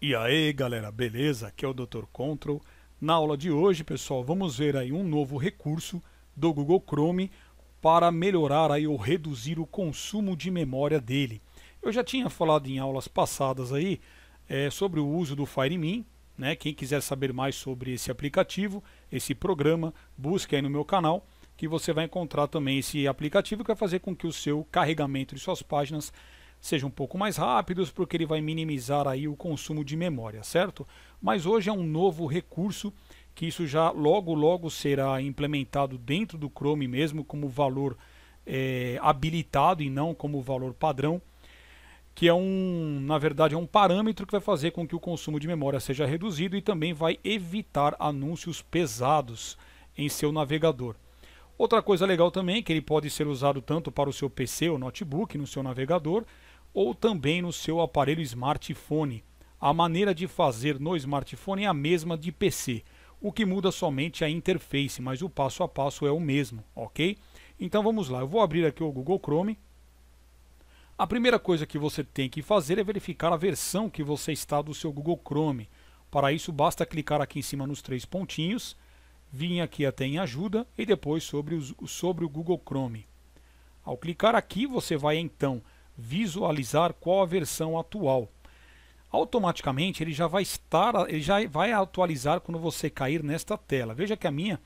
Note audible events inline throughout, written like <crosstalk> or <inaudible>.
E aí galera, beleza? Aqui é o Dr. Control. Na aula de hoje, pessoal, vamos ver aí um novo recurso do Google Chrome para melhorar aí ou reduzir o consumo de memória dele. Eu já tinha falado em aulas passadas aí é, sobre o uso do FireMe, né? Quem quiser saber mais sobre esse aplicativo, esse programa, busque aí no meu canal que você vai encontrar também esse aplicativo que vai fazer com que o seu carregamento de suas páginas sejam um pouco mais rápidos, porque ele vai minimizar aí o consumo de memória, certo? Mas hoje é um novo recurso que isso já logo logo será implementado dentro do Chrome mesmo como valor é, habilitado e não como valor padrão, que é um, na verdade, é um parâmetro que vai fazer com que o consumo de memória seja reduzido e também vai evitar anúncios pesados em seu navegador. Outra coisa legal também é que ele pode ser usado tanto para o seu PC ou notebook no seu navegador, ou também no seu aparelho smartphone. A maneira de fazer no smartphone é a mesma de PC, o que muda somente a interface, mas o passo a passo é o mesmo, ok? Então vamos lá, eu vou abrir aqui o Google Chrome. A primeira coisa que você tem que fazer é verificar a versão que você está do seu Google Chrome. Para isso, basta clicar aqui em cima nos três pontinhos, vir aqui até em ajuda e depois sobre, os, sobre o Google Chrome. Ao clicar aqui, você vai então visualizar qual a versão atual. Automaticamente ele já vai estar, ele já vai atualizar quando você cair nesta tela. Veja que a minha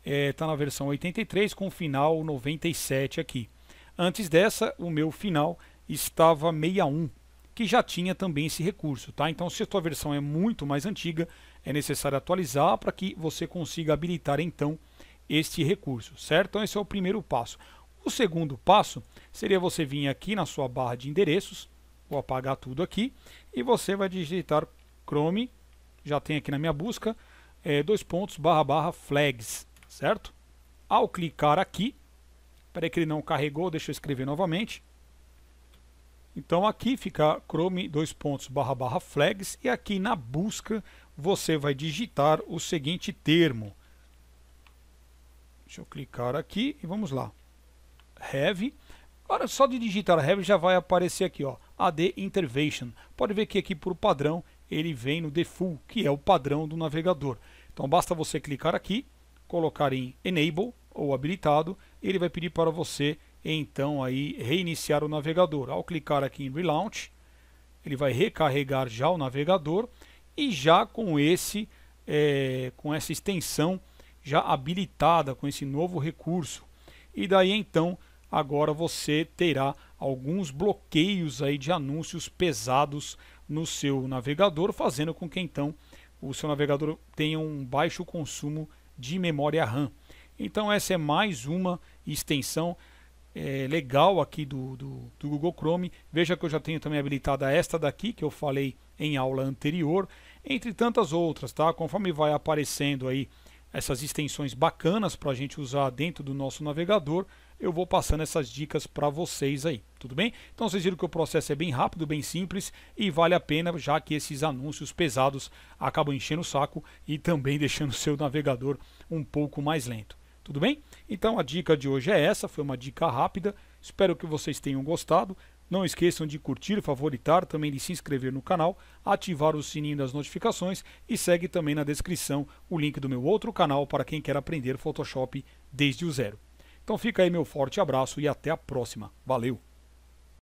está eh, é, na versão 83 com final 97 aqui. Antes dessa, o meu final estava 61, que já tinha também esse recurso. Tá? Então, se a sua versão é muito mais antiga, é necessário atualizar para que você consiga habilitar então este recurso, certo? Então, esse é o primeiro passo. O segundo passo seria você vir aqui na sua barra de endereços, vou apagar tudo aqui, e você vai digitar Chrome, já tem aqui na minha busca, é, dois pontos, barra, barra, flags, certo? Ao clicar aqui, peraí que ele não carregou, deixa eu escrever novamente. Então aqui fica Chrome, dois pontos, barra, barra, flags, e aqui na busca você vai digitar o seguinte termo. Deixa eu clicar aqui e vamos lá. Heavy. Agora, só de digitar Heavy já vai aparecer aqui, ó, AD Intervention. Pode ver que aqui, por padrão, ele vem no default, que é o padrão do navegador. Então, basta você clicar aqui, colocar em Enable ou habilitado, ele vai pedir para você, então, aí, reiniciar o navegador. Ao clicar aqui em Relaunch, ele vai recarregar já o navegador e já com esse é, com essa extensão já habilitada com esse novo recurso e daí então agora você terá alguns bloqueios aí de anúncios pesados no seu navegador, fazendo com que então o seu navegador tenha um baixo consumo de memória RAM. Então essa é mais uma extensão é, legal aqui do, do, do, Google Chrome. Veja que eu já tenho também habilitada esta daqui, que eu falei em aula anterior, entre tantas outras, tá? Conforme vai aparecendo aí essas extensões bacanas para a gente usar dentro do nosso navegador, eu vou passando essas dicas para vocês aí, tudo bem? Então vocês viram que o processo é bem rápido, bem simples e vale a pena, já que esses anúncios pesados acabam enchendo o saco e também <laughs> deixando o seu navegador um pouco mais lento, tudo bem? Então a dica de hoje é essa, foi uma dica rápida, espero que vocês tenham gostado. Não esqueçam de curtir, favoritar, também de se inscrever no canal, ativar o sininho das notificações e segue também na descrição o link do meu outro canal para quem quer aprender Photoshop desde o zero. Então fica aí meu forte abraço e até a próxima. Valeu!